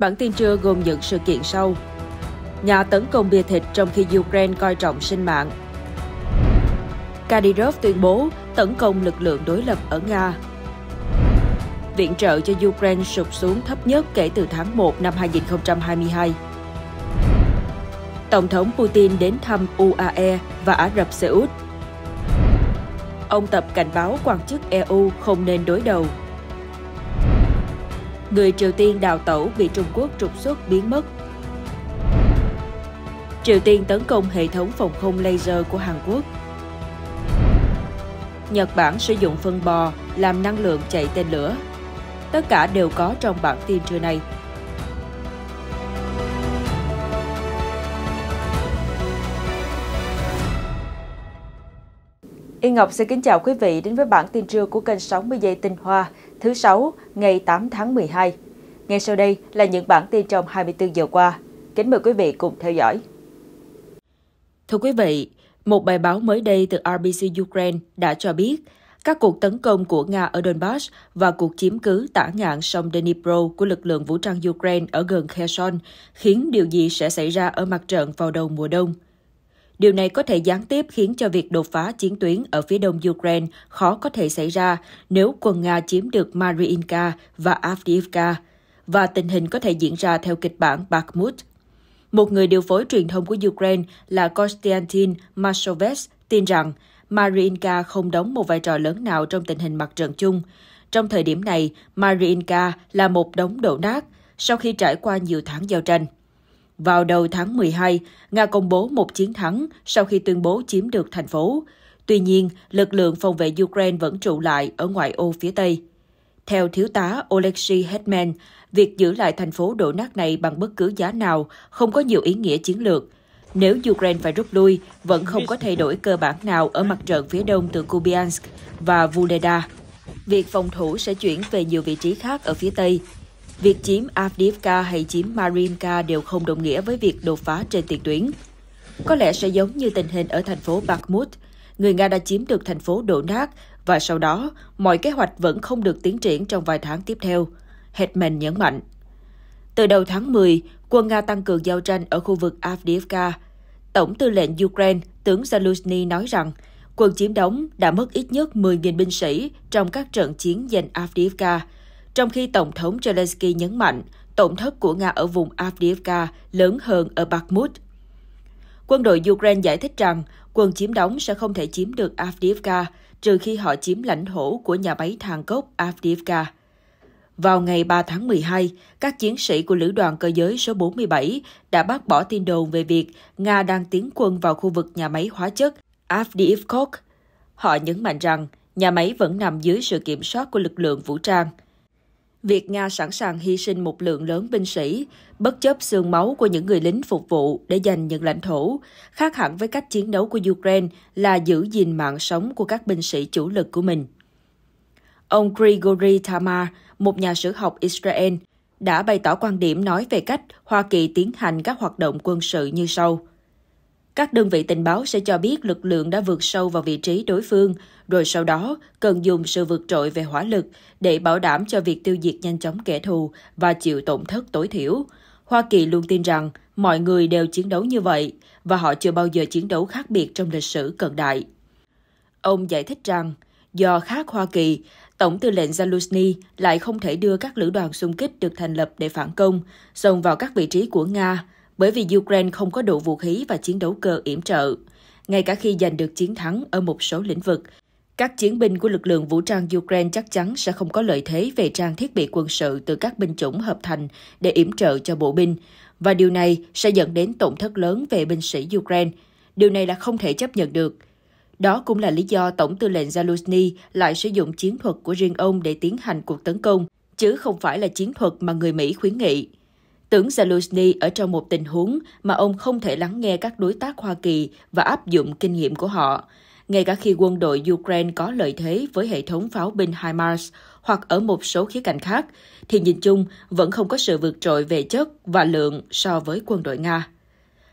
Bản tin trưa gồm những sự kiện sau. Nhà tấn công bia thịt trong khi Ukraine coi trọng sinh mạng. Kadyrov tuyên bố tấn công lực lượng đối lập ở Nga. Viện trợ cho Ukraine sụp xuống thấp nhất kể từ tháng 1 năm 2022. Tổng thống Putin đến thăm UAE và Ả Rập Xê Út. Ông Tập cảnh báo quan chức EU không nên đối đầu Người Triều Tiên đào tẩu bị Trung Quốc trục xuất biến mất. Triều Tiên tấn công hệ thống phòng không laser của Hàn Quốc. Nhật Bản sử dụng phân bò làm năng lượng chạy tên lửa. Tất cả đều có trong bản tin trưa nay. Yên Ngọc xin kính chào quý vị đến với bản tin trưa của kênh 60 giây tinh hoa thứ Sáu, ngày 8 tháng 12. Ngay sau đây là những bản tin trong 24 giờ qua. Kính mời quý vị cùng theo dõi. Thưa quý vị, một bài báo mới đây từ RBC Ukraine đã cho biết các cuộc tấn công của Nga ở Donbass và cuộc chiếm cứ tả ngạn sông Dnipro của lực lượng vũ trang Ukraine ở gần Kherson khiến điều gì sẽ xảy ra ở mặt trận vào đầu mùa đông – Điều này có thể gián tiếp khiến cho việc đột phá chiến tuyến ở phía đông Ukraine khó có thể xảy ra nếu quân Nga chiếm được Mariinka và Avdiivka, và tình hình có thể diễn ra theo kịch bản Bakhmut. Một người điều phối truyền thông của Ukraine là Konstantin Masovets tin rằng Mariinka không đóng một vai trò lớn nào trong tình hình mặt trận chung. Trong thời điểm này, Mariinka là một đống đổ nát sau khi trải qua nhiều tháng giao tranh. Vào đầu tháng 12, Nga công bố một chiến thắng sau khi tuyên bố chiếm được thành phố. Tuy nhiên, lực lượng phòng vệ Ukraine vẫn trụ lại ở ngoại ô phía Tây. Theo Thiếu tá Oleksiy Hetman, việc giữ lại thành phố đổ nát này bằng bất cứ giá nào không có nhiều ý nghĩa chiến lược. Nếu Ukraine phải rút lui, vẫn không có thay đổi cơ bản nào ở mặt trận phía đông từ kubiansk và Vuleda. Việc phòng thủ sẽ chuyển về nhiều vị trí khác ở phía Tây, Việc chiếm Avdiivka hay chiếm Marinka đều không đồng nghĩa với việc đột phá trên tiền tuyến. Có lẽ sẽ giống như tình hình ở thành phố Bakhmut, người Nga đã chiếm được thành phố Donetsk và sau đó mọi kế hoạch vẫn không được tiến triển trong vài tháng tiếp theo, Hetman nhấn mạnh. Từ đầu tháng 10, quân Nga tăng cường giao tranh ở khu vực Avdiivka. Tổng tư lệnh Ukraine, tướng Zelensky nói rằng quân chiếm đóng đã mất ít nhất 10.000 binh sĩ trong các trận chiến giành Avdiivka – trong khi Tổng thống Zelensky nhấn mạnh tổn thất của Nga ở vùng Avdiivka lớn hơn ở Bakhmut. Quân đội Ukraine giải thích rằng quân chiếm đóng sẽ không thể chiếm được Avdiivka trừ khi họ chiếm lãnh thổ của nhà máy than cốc Avdiivka. Vào ngày 3 tháng 12, các chiến sĩ của Lữ đoàn Cơ giới số 47 đã bác bỏ tin đồn về việc Nga đang tiến quân vào khu vực nhà máy hóa chất Avdiivkok. Họ nhấn mạnh rằng nhà máy vẫn nằm dưới sự kiểm soát của lực lượng vũ trang – việc Nga sẵn sàng hy sinh một lượng lớn binh sĩ, bất chấp xương máu của những người lính phục vụ để giành những lãnh thổ, khác hẳn với cách chiến đấu của Ukraine là giữ gìn mạng sống của các binh sĩ chủ lực của mình. Ông Grigory Tamar, một nhà sử học Israel, đã bày tỏ quan điểm nói về cách Hoa Kỳ tiến hành các hoạt động quân sự như sau – các đơn vị tình báo sẽ cho biết lực lượng đã vượt sâu vào vị trí đối phương, rồi sau đó cần dùng sự vượt trội về hỏa lực để bảo đảm cho việc tiêu diệt nhanh chóng kẻ thù và chịu tổn thất tối thiểu. Hoa Kỳ luôn tin rằng mọi người đều chiến đấu như vậy và họ chưa bao giờ chiến đấu khác biệt trong lịch sử cận đại. Ông giải thích rằng, do khác Hoa Kỳ, Tổng tư lệnh Zaluzny lại không thể đưa các lữ đoàn xung kích được thành lập để phản công, xông vào các vị trí của Nga, bởi vì Ukraine không có đủ vũ khí và chiến đấu cơ yểm trợ. Ngay cả khi giành được chiến thắng ở một số lĩnh vực, các chiến binh của lực lượng vũ trang Ukraine chắc chắn sẽ không có lợi thế về trang thiết bị quân sự từ các binh chủng hợp thành để yểm trợ cho bộ binh, và điều này sẽ dẫn đến tổn thất lớn về binh sĩ Ukraine. Điều này là không thể chấp nhận được. Đó cũng là lý do Tổng tư lệnh Zelensky lại sử dụng chiến thuật của riêng ông để tiến hành cuộc tấn công, chứ không phải là chiến thuật mà người Mỹ khuyến nghị. Tướng Zelensky ở trong một tình huống mà ông không thể lắng nghe các đối tác Hoa Kỳ và áp dụng kinh nghiệm của họ. Ngay cả khi quân đội Ukraine có lợi thế với hệ thống pháo binh HIMARS hoặc ở một số khía cạnh khác, thì nhìn chung vẫn không có sự vượt trội về chất và lượng so với quân đội Nga.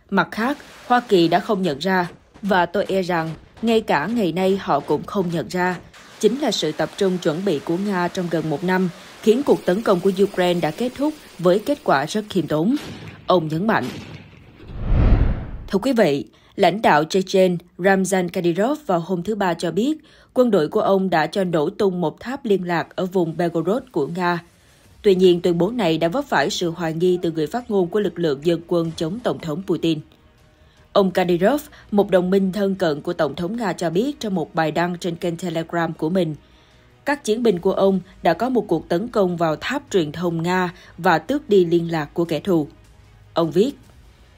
Mặt khác, Hoa Kỳ đã không nhận ra, và tôi e rằng ngay cả ngày nay họ cũng không nhận ra, chính là sự tập trung chuẩn bị của Nga trong gần một năm khiến cuộc tấn công của Ukraine đã kết thúc với kết quả rất khiêm tốn. Ông nhấn mạnh. Thưa quý vị, lãnh đạo Chechen Ramzan Kadyrov vào hôm thứ Ba cho biết quân đội của ông đã cho nổ tung một tháp liên lạc ở vùng Belgorod của Nga. Tuy nhiên, tuyên bố này đã vấp phải sự hoài nghi từ người phát ngôn của lực lượng dân quân chống Tổng thống Putin. Ông Kadyrov, một đồng minh thân cận của Tổng thống Nga cho biết trong một bài đăng trên kênh Telegram của mình – các chiến binh của ông đã có một cuộc tấn công vào tháp truyền thông Nga và tước đi liên lạc của kẻ thù. Ông viết,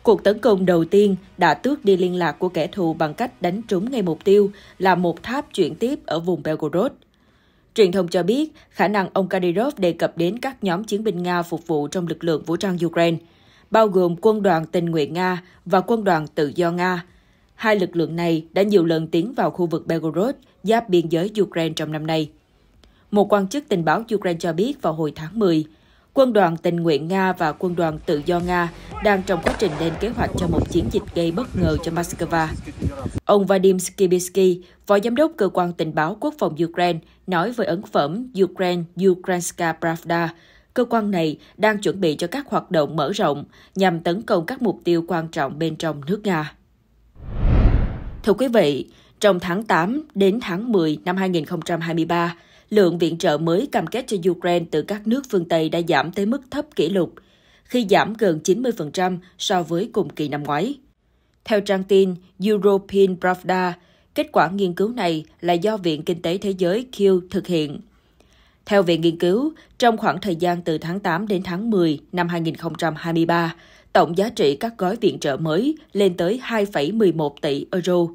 Cuộc tấn công đầu tiên đã tước đi liên lạc của kẻ thù bằng cách đánh trúng ngay mục tiêu là một tháp chuyển tiếp ở vùng Belgorod. Truyền thông cho biết khả năng ông Kadyrov đề cập đến các nhóm chiến binh Nga phục vụ trong lực lượng vũ trang Ukraine, bao gồm quân đoàn tình nguyện Nga và quân đoàn tự do Nga. Hai lực lượng này đã nhiều lần tiến vào khu vực Belgorod, giáp biên giới Ukraine trong năm nay. Một quan chức tình báo Ukraine cho biết vào hồi tháng 10, quân đoàn tình nguyện Nga và quân đoàn tự do Nga đang trong quá trình lên kế hoạch cho một chiến dịch gây bất ngờ cho Moscow. Ông Vadim Skibitsky, phó giám đốc cơ quan tình báo quốc phòng Ukraine, nói với ấn phẩm Ukraine Ukrainska Pravda, cơ quan này đang chuẩn bị cho các hoạt động mở rộng nhằm tấn công các mục tiêu quan trọng bên trong nước Nga. Thưa quý vị, trong tháng 8 đến tháng 10 năm 2023, lượng viện trợ mới cam kết cho Ukraine từ các nước phương Tây đã giảm tới mức thấp kỷ lục, khi giảm gần 90% so với cùng kỳ năm ngoái. Theo trang tin European Pravda, kết quả nghiên cứu này là do Viện Kinh tế Thế giới Q thực hiện. Theo Viện Nghiên cứu, trong khoảng thời gian từ tháng 8 đến tháng 10 năm 2023, tổng giá trị các gói viện trợ mới lên tới 2,11 tỷ euro.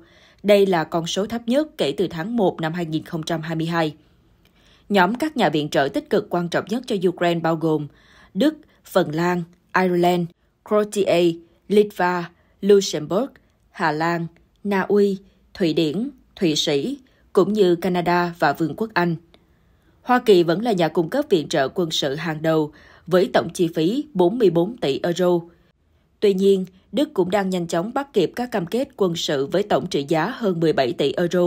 Đây là con số thấp nhất kể từ tháng 1 năm 2022. Nhóm các nhà viện trợ tích cực quan trọng nhất cho Ukraine bao gồm Đức, Phần Lan, Ireland, Croatia, Litva, Luxembourg, Hà Lan, Na Uy, Thụy Điển, Thụy Sĩ, cũng như Canada và Vương quốc Anh. Hoa Kỳ vẫn là nhà cung cấp viện trợ quân sự hàng đầu với tổng chi phí 44 tỷ euro. Tuy nhiên, Đức cũng đang nhanh chóng bắt kịp các cam kết quân sự với tổng trị giá hơn 17 tỷ euro,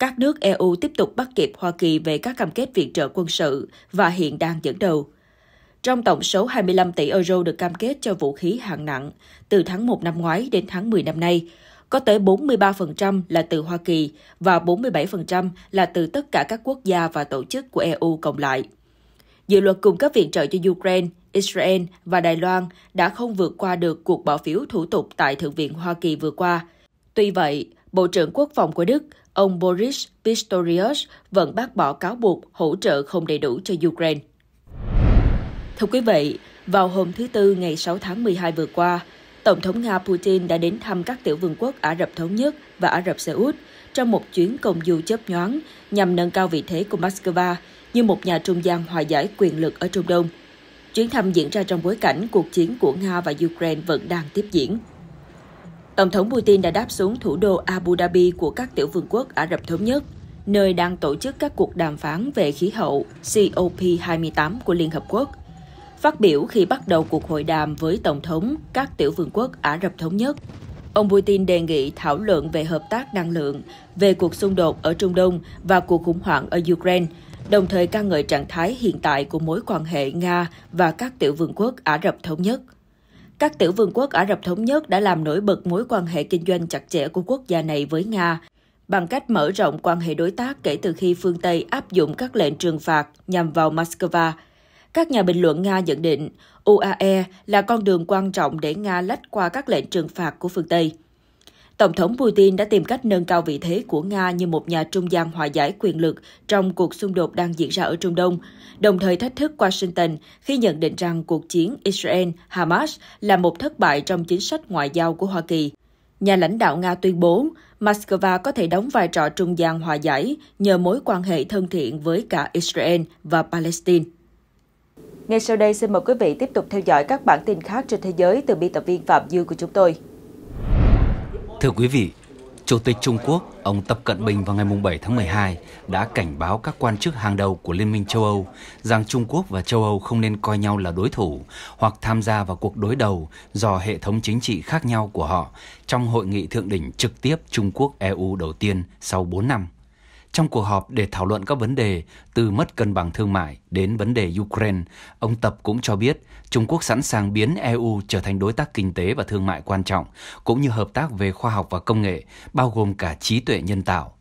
các nước EU tiếp tục bắt kịp Hoa Kỳ về các cam kết viện trợ quân sự và hiện đang dẫn đầu. Trong tổng số 25 tỷ euro được cam kết cho vũ khí hạng nặng từ tháng 1 năm ngoái đến tháng 10 năm nay, có tới 43% là từ Hoa Kỳ và 47% là từ tất cả các quốc gia và tổ chức của EU cộng lại. Dự luật cung cấp viện trợ cho Ukraine, Israel và Đài Loan đã không vượt qua được cuộc bỏ phiếu thủ tục tại Thượng viện Hoa Kỳ vừa qua. Tuy vậy, Bộ trưởng Quốc phòng của Đức ông Boris Pistorius vẫn bác bỏ cáo buộc hỗ trợ không đầy đủ cho Ukraine. Thưa quý vị, vào hôm thứ Tư ngày 6 tháng 12 vừa qua, Tổng thống Nga Putin đã đến thăm các tiểu vương quốc Ả Rập Thống Nhất và Ả Rập Xê Út trong một chuyến công du chớp nhoáng nhằm nâng cao vị thế của Moscow như một nhà trung gian hòa giải quyền lực ở Trung Đông. Chuyến thăm diễn ra trong bối cảnh cuộc chiến của Nga và Ukraine vẫn đang tiếp diễn. Tổng thống Putin đã đáp xuống thủ đô Abu Dhabi của các tiểu vương quốc Ả Rập Thống Nhất, nơi đang tổ chức các cuộc đàm phán về khí hậu COP28 của Liên Hợp Quốc. Phát biểu khi bắt đầu cuộc hội đàm với Tổng thống các tiểu vương quốc Ả Rập Thống Nhất, ông Putin đề nghị thảo luận về hợp tác năng lượng, về cuộc xung đột ở Trung Đông và cuộc khủng hoảng ở Ukraine, đồng thời ca ngợi trạng thái hiện tại của mối quan hệ Nga và các tiểu vương quốc Ả Rập Thống Nhất. Các tiểu vương quốc Ả Rập Thống Nhất đã làm nổi bật mối quan hệ kinh doanh chặt chẽ của quốc gia này với Nga bằng cách mở rộng quan hệ đối tác kể từ khi phương Tây áp dụng các lệnh trừng phạt nhằm vào Moscow. Các nhà bình luận Nga nhận định UAE là con đường quan trọng để Nga lách qua các lệnh trừng phạt của phương Tây. Tổng thống Putin đã tìm cách nâng cao vị thế của Nga như một nhà trung gian hòa giải quyền lực trong cuộc xung đột đang diễn ra ở Trung Đông, đồng thời thách thức Washington khi nhận định rằng cuộc chiến Israel-Hamas là một thất bại trong chính sách ngoại giao của Hoa Kỳ. Nhà lãnh đạo Nga tuyên bố Moscow có thể đóng vai trò trung gian hòa giải nhờ mối quan hệ thân thiện với cả Israel và Palestine. Ngay sau đây xin mời quý vị tiếp tục theo dõi các bản tin khác trên thế giới từ biên tập viên Phạm Dương của chúng tôi. Thưa quý vị, Chủ tịch Trung Quốc, ông Tập Cận Bình vào ngày 7 tháng 12 đã cảnh báo các quan chức hàng đầu của Liên minh châu Âu rằng Trung Quốc và châu Âu không nên coi nhau là đối thủ hoặc tham gia vào cuộc đối đầu do hệ thống chính trị khác nhau của họ trong hội nghị thượng đỉnh trực tiếp Trung Quốc-EU đầu tiên sau 4 năm. Trong cuộc họp để thảo luận các vấn đề từ mất cân bằng thương mại đến vấn đề Ukraine, ông Tập cũng cho biết Trung Quốc sẵn sàng biến EU trở thành đối tác kinh tế và thương mại quan trọng, cũng như hợp tác về khoa học và công nghệ, bao gồm cả trí tuệ nhân tạo.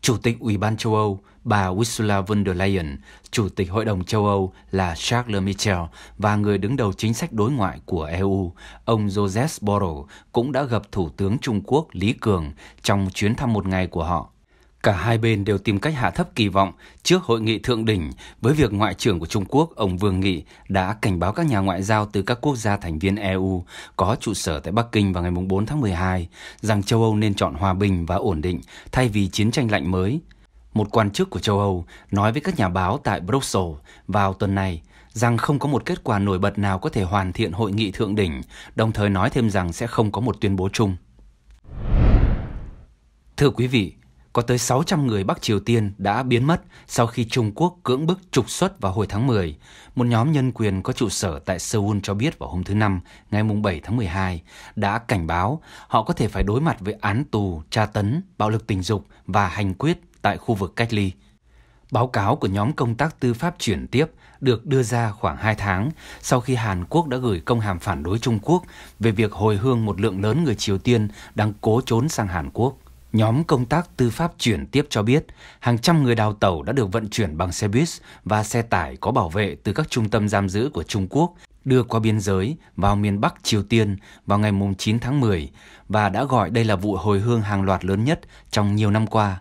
Chủ tịch Ủy ban châu Âu, bà Ursula von der Leyen, Chủ tịch Hội đồng châu Âu là Charles Michel và người đứng đầu chính sách đối ngoại của EU, ông Joseph Borrell, cũng đã gặp Thủ tướng Trung Quốc Lý Cường trong chuyến thăm một ngày của họ Cả hai bên đều tìm cách hạ thấp kỳ vọng trước hội nghị thượng đỉnh với việc Ngoại trưởng của Trung Quốc, ông Vương Nghị, đã cảnh báo các nhà ngoại giao từ các quốc gia thành viên EU có trụ sở tại Bắc Kinh vào ngày 4 tháng 12 rằng châu Âu nên chọn hòa bình và ổn định thay vì chiến tranh lạnh mới. Một quan chức của châu Âu nói với các nhà báo tại Brussels vào tuần này rằng không có một kết quả nổi bật nào có thể hoàn thiện hội nghị thượng đỉnh, đồng thời nói thêm rằng sẽ không có một tuyên bố chung. Thưa quý vị, có tới 600 người Bắc Triều Tiên đã biến mất sau khi Trung Quốc cưỡng bức trục xuất vào hồi tháng 10. Một nhóm nhân quyền có trụ sở tại Seoul cho biết vào hôm thứ Năm, ngày 7 tháng 12, đã cảnh báo họ có thể phải đối mặt với án tù, tra tấn, bạo lực tình dục và hành quyết tại khu vực cách ly. Báo cáo của nhóm công tác tư pháp chuyển tiếp được đưa ra khoảng 2 tháng sau khi Hàn Quốc đã gửi công hàm phản đối Trung Quốc về việc hồi hương một lượng lớn người Triều Tiên đang cố trốn sang Hàn Quốc. Nhóm công tác tư pháp chuyển tiếp cho biết, hàng trăm người đào tẩu đã được vận chuyển bằng xe buýt và xe tải có bảo vệ từ các trung tâm giam giữ của Trung Quốc đưa qua biên giới vào miền Bắc Triều Tiên vào ngày 9 tháng 10 và đã gọi đây là vụ hồi hương hàng loạt lớn nhất trong nhiều năm qua.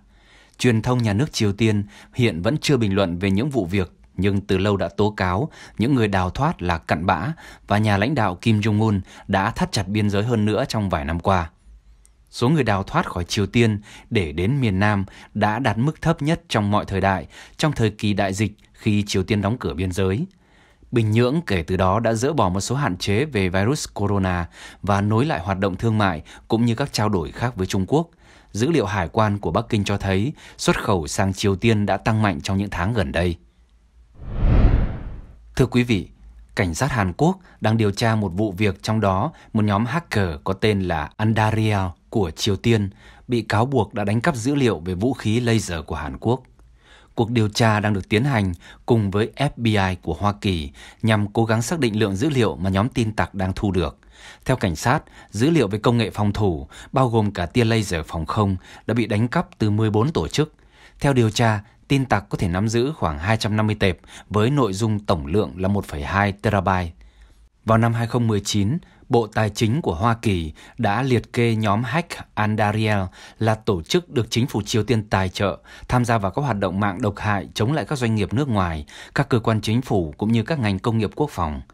Truyền thông nhà nước Triều Tiên hiện vẫn chưa bình luận về những vụ việc nhưng từ lâu đã tố cáo những người đào thoát là cặn bã và nhà lãnh đạo Kim Jong-un đã thắt chặt biên giới hơn nữa trong vài năm qua số người đào thoát khỏi Triều Tiên để đến miền Nam đã đạt mức thấp nhất trong mọi thời đại trong thời kỳ đại dịch khi Triều Tiên đóng cửa biên giới. Bình Nhưỡng kể từ đó đã dỡ bỏ một số hạn chế về virus corona và nối lại hoạt động thương mại cũng như các trao đổi khác với Trung Quốc. Dữ liệu hải quan của Bắc Kinh cho thấy xuất khẩu sang Triều Tiên đã tăng mạnh trong những tháng gần đây. Thưa quý vị, cảnh sát Hàn Quốc đang điều tra một vụ việc trong đó một nhóm hacker có tên là Andaria của Triều Tiên bị cáo buộc đã đánh cắp dữ liệu về vũ khí laser của Hàn Quốc. Cuộc điều tra đang được tiến hành cùng với FBI của Hoa Kỳ nhằm cố gắng xác định lượng dữ liệu mà nhóm tin tặc đang thu được. Theo cảnh sát, dữ liệu về công nghệ phòng thủ, bao gồm cả tia laser phòng không, đã bị đánh cắp từ 14 tổ chức. Theo điều tra, tin tặc có thể nắm giữ khoảng 250 tệp với nội dung tổng lượng là 1,2 terabyte. Vào năm 2019, Bộ Tài chính của Hoa Kỳ đã liệt kê nhóm Hack Andariel là tổ chức được chính phủ Triều Tiên tài trợ tham gia vào các hoạt động mạng độc hại chống lại các doanh nghiệp nước ngoài, các cơ quan chính phủ cũng như các ngành công nghiệp quốc phòng –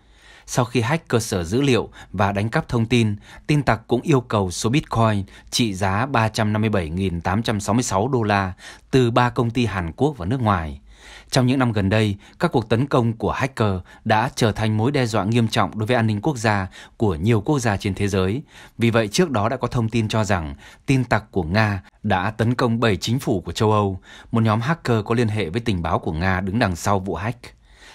sau khi hack cơ sở dữ liệu và đánh cắp thông tin, tin tặc cũng yêu cầu số Bitcoin trị giá 357.866 đô la từ ba công ty Hàn Quốc và nước ngoài. Trong những năm gần đây, các cuộc tấn công của hacker đã trở thành mối đe dọa nghiêm trọng đối với an ninh quốc gia của nhiều quốc gia trên thế giới. Vì vậy, trước đó đã có thông tin cho rằng tin tặc của Nga đã tấn công 7 chính phủ của châu Âu. Một nhóm hacker có liên hệ với tình báo của Nga đứng đằng sau vụ hack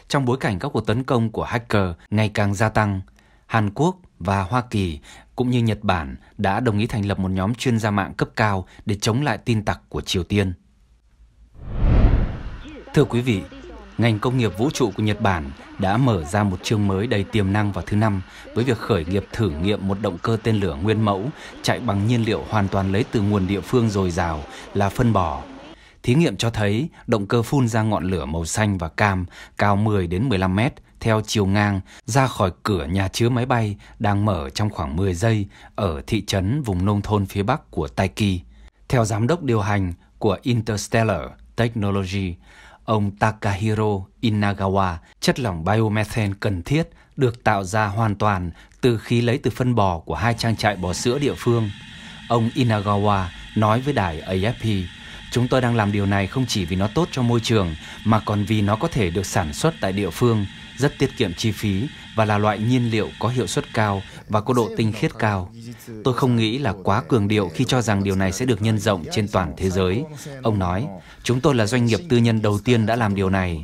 trong bối cảnh các cuộc tấn công của hacker ngày càng gia tăng. Hàn Quốc và Hoa Kỳ cũng như Nhật Bản đã đồng ý thành lập một nhóm chuyên gia mạng cấp cao để chống lại tin tặc của Triều Tiên. Thưa quý vị, ngành công nghiệp vũ trụ của Nhật Bản đã mở ra một chương mới đầy tiềm năng vào thứ năm với việc khởi nghiệp thử nghiệm một động cơ tên lửa nguyên mẫu chạy bằng nhiên liệu hoàn toàn lấy từ nguồn địa phương dồi dào là phân bò Thí nghiệm cho thấy động cơ phun ra ngọn lửa màu xanh và cam cao 10 đến 15 mét theo chiều ngang ra khỏi cửa nhà chứa máy bay đang mở trong khoảng 10 giây ở thị trấn vùng nông thôn phía bắc của Taiki. Theo giám đốc điều hành của Interstellar Technology, ông Takahiro Inagawa, chất lỏng biomethane cần thiết được tạo ra hoàn toàn từ khí lấy từ phân bò của hai trang trại bò sữa địa phương. Ông Inagawa nói với đài AFP, Chúng tôi đang làm điều này không chỉ vì nó tốt cho môi trường mà còn vì nó có thể được sản xuất tại địa phương, rất tiết kiệm chi phí và là loại nhiên liệu có hiệu suất cao và có độ tinh khiết cao. Tôi không nghĩ là quá cường điệu khi cho rằng điều này sẽ được nhân rộng trên toàn thế giới. Ông nói, chúng tôi là doanh nghiệp tư nhân đầu tiên đã làm điều này.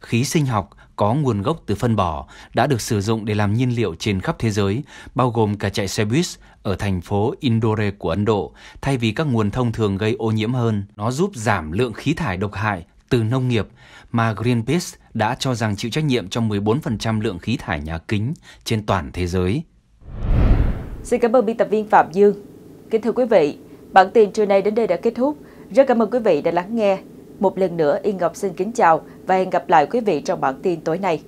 Khí sinh học có nguồn gốc từ phân bò đã được sử dụng để làm nhiên liệu trên khắp thế giới, bao gồm cả chạy xe buýt ở thành phố Indore của Ấn Độ, thay vì các nguồn thông thường gây ô nhiễm hơn. Nó giúp giảm lượng khí thải độc hại từ nông nghiệp mà Greenpeace đã cho rằng chịu trách nhiệm cho 14% lượng khí thải nhà kính trên toàn thế giới. Xin cảm ơn biên tập viên Phạm Dương. Kính thưa quý vị, bản tin trưa nay đến đây đã kết thúc. Rất cảm ơn quý vị đã lắng nghe một lần nữa, Yên Ngọc xin kính chào và hẹn gặp lại quý vị trong bản tin tối nay.